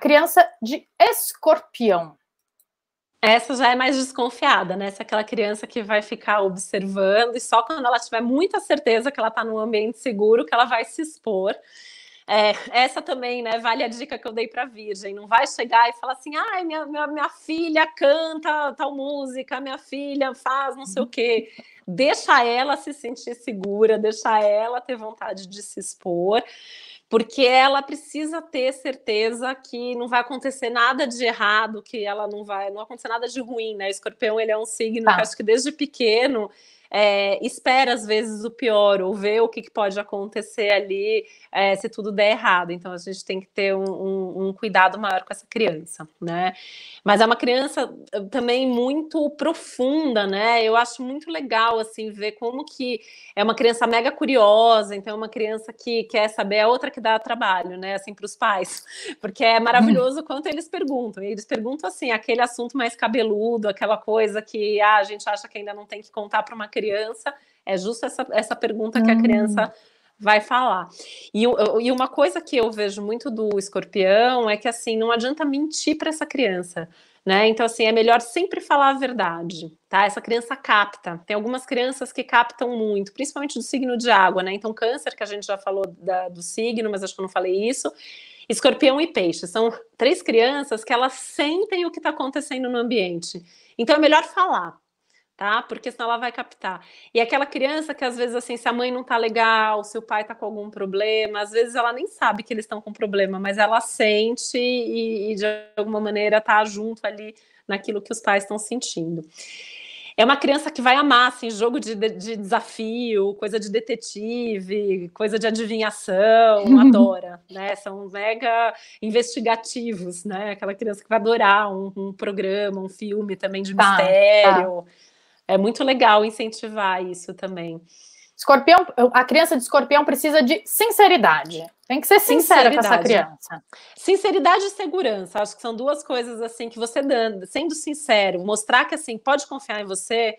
criança de escorpião. Essa já é mais desconfiada, né? Essa é aquela criança que vai ficar observando e só quando ela tiver muita certeza que ela está num ambiente seguro que ela vai se expor. É, essa também, né? Vale a dica que eu dei para Virgem. Não vai chegar e falar assim: ai, minha, minha, minha filha canta tal música, minha filha faz não sei o quê. Deixa ela se sentir segura, deixa ela ter vontade de se expor porque ela precisa ter certeza que não vai acontecer nada de errado, que ela não vai, não acontecer nada de ruim, né? Escorpião, ele é um signo, que tá. acho que desde pequeno, é, espera às vezes o pior, ou vê o que, que pode acontecer ali é, se tudo der errado. Então a gente tem que ter um, um, um, cuidado maior com essa criança, né? Mas é uma criança eh, também muito profunda, né? Eu acho muito legal assim ver como que é uma criança mega curiosa, então é uma criança que quer saber, é outra que dá trabalho, né? Assim, para os pais, porque é maravilhoso uhum. quanto eles perguntam. Eles perguntam assim, aquele assunto mais cabeludo, aquela coisa que ah, a gente acha que ainda não tem que contar para uma criança criança, é justo essa, essa pergunta que a hum. criança vai falar. E, e, uma coisa que eu vejo muito do escorpião é que assim, não adianta mentir para essa criança. Né? Então, assim, é melhor sempre falar a verdade, tá? Essa criança capta. Tem algumas crianças que captam muito, principalmente do signo de água, né? Então, câncer, que a gente já falou da, do signo, mas acho que eu não falei isso. Escorpião e peixe são três crianças que elas sentem o que está acontecendo no ambiente. Então, é melhor falar tá? Porque senão ela vai captar. E aquela criança que às vezes assim, se a mãe não tá legal, se o pai tá com algum problema, às vezes ela nem sabe que eles estão com problema, mas ela sente e, e de alguma maneira tá junto ali naquilo que os pais estão sentindo. É uma criança que vai amar, assim, jogo de, de desafio, coisa de detetive, coisa de adivinhação, adora, né? São mega investigativos, né? Aquela criança que vai adorar um, um programa, um filme também de tá, tá. mistério. Tá é muito legal incentivar isso também. Escorpião, a criança de escorpião precisa de sinceridade. Tem que ser sincera com essa criança. Sinceridade e segurança, acho que são duas coisas assim que você dando, sendo sincero, mostrar que assim pode confiar em você.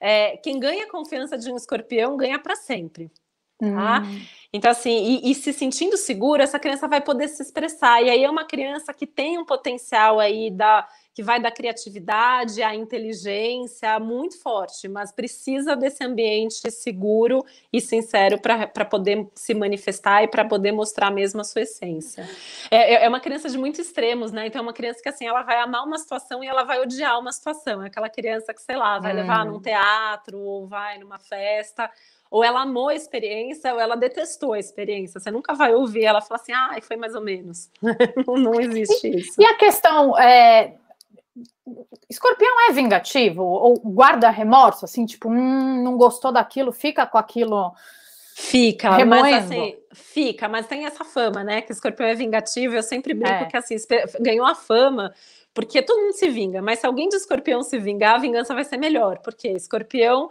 É, quem ganha a confiança de um escorpião ganha para sempre. Tá? Hum. Então, assim, e, e, se sentindo segura, essa criança vai poder se expressar. E aí é uma criança que tem um potencial aí da que vai da criatividade à inteligência, muito forte, mas precisa desse ambiente seguro e sincero para poder se manifestar e para poder mostrar mesmo a sua essência. É, é, é uma criança de muitos extremos, né? Então, é uma criança que, assim, ela vai amar uma situação e ela vai odiar uma situação. É aquela criança que, sei lá, vai hum. levar num teatro ou vai numa festa ou ela amou a experiência ou ela detestou a experiência. Você nunca vai ouvir ela falar assim, ah, foi mais ou menos. não, não existe isso. E, e a questão é, Escorpião é vingativo ou guarda remorso, assim, tipo, hum, não gostou daquilo, fica com aquilo. Fica, remoendo. mas assim, fica, mas tem essa fama, né? Que escorpião é vingativo, eu sempre brinco é. que assim, ganhou a fama, porque todo mundo se vinga, mas se alguém de escorpião se vingar, a vingança vai ser melhor, porque escorpião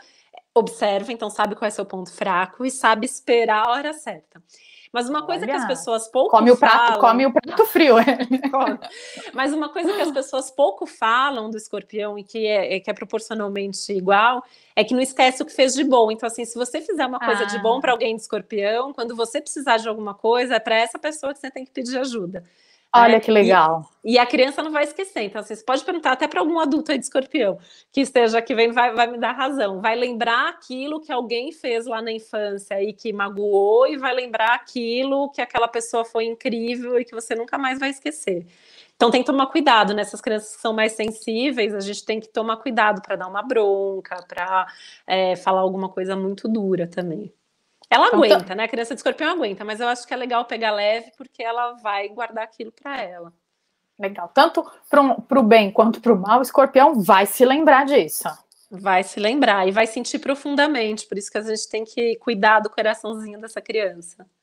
observa, então sabe qual é seu ponto fraco e sabe esperar a hora certa. Mas uma coisa Olha, que as pessoas pouco come o prato, falam, come o prato frio, é. Mas uma coisa que as pessoas pouco falam do escorpião e que é, é, que é proporcionalmente igual é que não esquece o que fez de bom. Então assim, se você fizer uma coisa ah. de bom ah. para alguém de escorpião, quando você precisar de alguma coisa, é para essa pessoa que você tem que pedir ajuda. Olha né? que legal. E, e, a criança não vai esquecer. Então, assim, vocês podem perguntar até para algum adulto aí de escorpião que esteja aqui, vem, vai, vai me dar razão. Vai lembrar aquilo que alguém fez lá na infância e que magoou, e vai lembrar aquilo que aquela pessoa foi incrível e que você nunca mais vai esquecer. Então tem que tomar cuidado nessas né? crianças que são mais sensíveis, a gente tem que tomar cuidado para dar uma bronca, para é, eh, falar alguma coisa muito dura também. Ela então, aguenta, né? A criança de escorpião aguenta, mas eu acho que é legal pegar leve porque ela vai guardar aquilo para ela. Legal. Tanto para o bem quanto para o mal, o escorpião vai se lembrar disso. Vai se lembrar e vai sentir profundamente. Por isso que a gente tem que cuidar do coraçãozinho dessa criança.